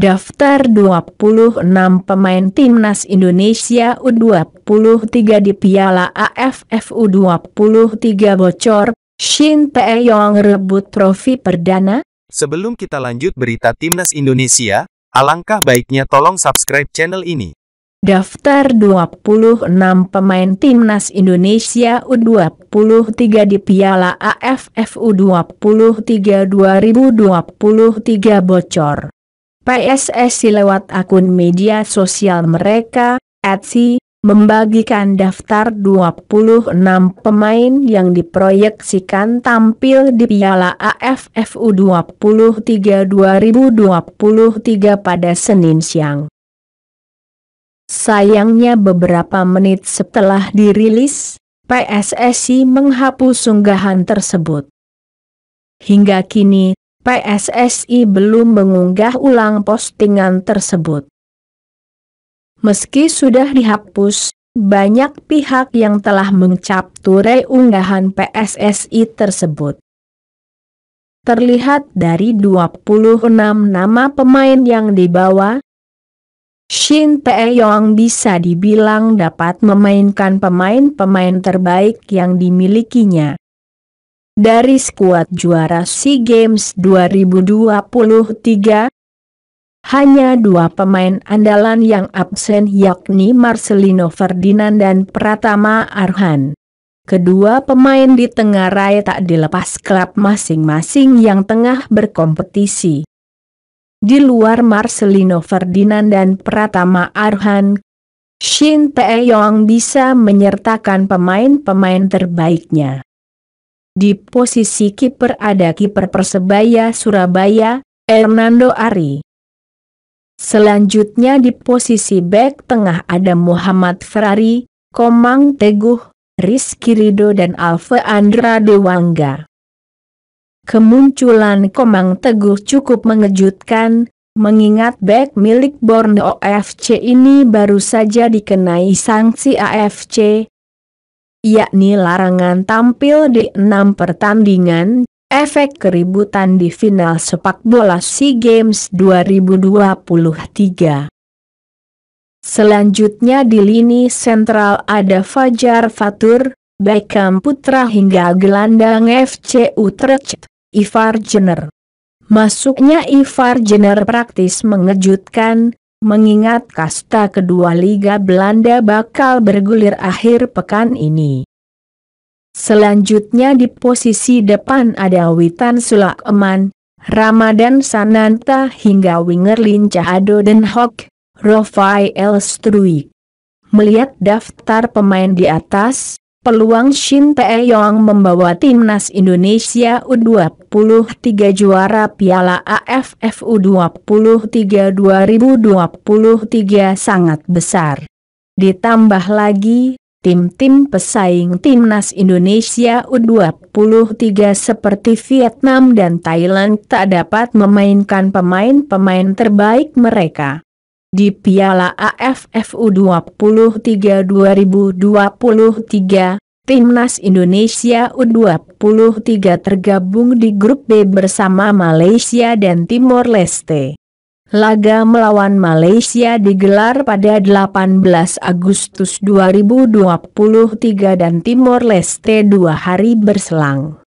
Daftar 26 pemain timnas Indonesia U23 di Piala AFF U23 bocor, Shin Yong rebut trofi perdana. Sebelum kita lanjut berita timnas Indonesia, alangkah baiknya tolong subscribe channel ini. Daftar 26 pemain timnas Indonesia U23 di Piala AFF U23 2023 bocor. PSSI lewat akun media sosial mereka, Etsy, membagikan daftar 26 pemain yang diproyeksikan tampil di Piala AFF U23 2023 pada Senin siang. Sayangnya beberapa menit setelah dirilis, PSSI menghapus unggahan tersebut. Hingga kini, PSSI belum mengunggah ulang postingan tersebut. Meski sudah dihapus, banyak pihak yang telah ture unggahan PSSI tersebut. Terlihat dari 26 nama pemain yang dibawa, Shin Tae-yong bisa dibilang dapat memainkan pemain-pemain terbaik yang dimilikinya dari skuad juara SEA Games 2023, hanya dua pemain andalan yang absen yakni Marcelino Ferdinand dan Pratama Arhan. Kedua pemain di tengah raya tak dilepas klub masing-masing yang tengah berkompetisi. Di luar Marcelino Ferdinand dan Pratama Arhan, Shin Yong bisa menyertakan pemain-pemain terbaiknya. Di posisi kiper ada kiper Persebaya Surabaya, Hernando Ari. Selanjutnya di posisi back tengah ada Muhammad Ferrari, Komang Teguh, Rizky Rido dan Alfa Andra Dewangga. Kemunculan Komang Teguh cukup mengejutkan, mengingat back milik Borneo FC ini baru saja dikenai sanksi AFC, yakni larangan tampil di enam pertandingan, efek keributan di final sepak bola SEA Games 2023. Selanjutnya di lini sentral ada Fajar Fatur, Beckham Putra hingga gelandang FC Utrecht, Ivar Jenner. Masuknya Ivar Jenner praktis mengejutkan, mengingat kasta kedua Liga Belanda bakal bergulir akhir pekan ini. Selanjutnya di posisi depan ada Witan Sulakeman, Ramadan Sananta hingga winger lincah Ado Den Hock, Rafael Struik. Melihat daftar pemain di atas, Peluang Shin Tae-yong membawa timnas Indonesia U23 juara Piala AFF U23 2023 sangat besar. Ditambah lagi, tim-tim pesaing timnas Indonesia U23 seperti Vietnam dan Thailand tak dapat memainkan pemain-pemain terbaik mereka di Piala AFF U23 2023, Timnas Indonesia U23 tergabung di grup B bersama Malaysia dan Timor Leste. Laga melawan Malaysia digelar pada 18 Agustus 2023 dan Timor Leste dua hari berselang.